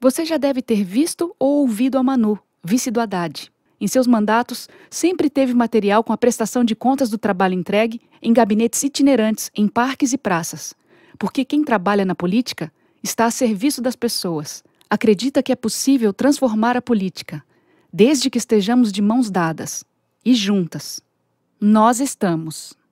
Você já deve ter visto ou ouvido a Manu, vice do Haddad. Em seus mandatos, sempre teve material com a prestação de contas do trabalho entregue em gabinetes itinerantes, em parques e praças. Porque quem trabalha na política está a serviço das pessoas. Acredita que é possível transformar a política, desde que estejamos de mãos dadas e juntas. Nós estamos.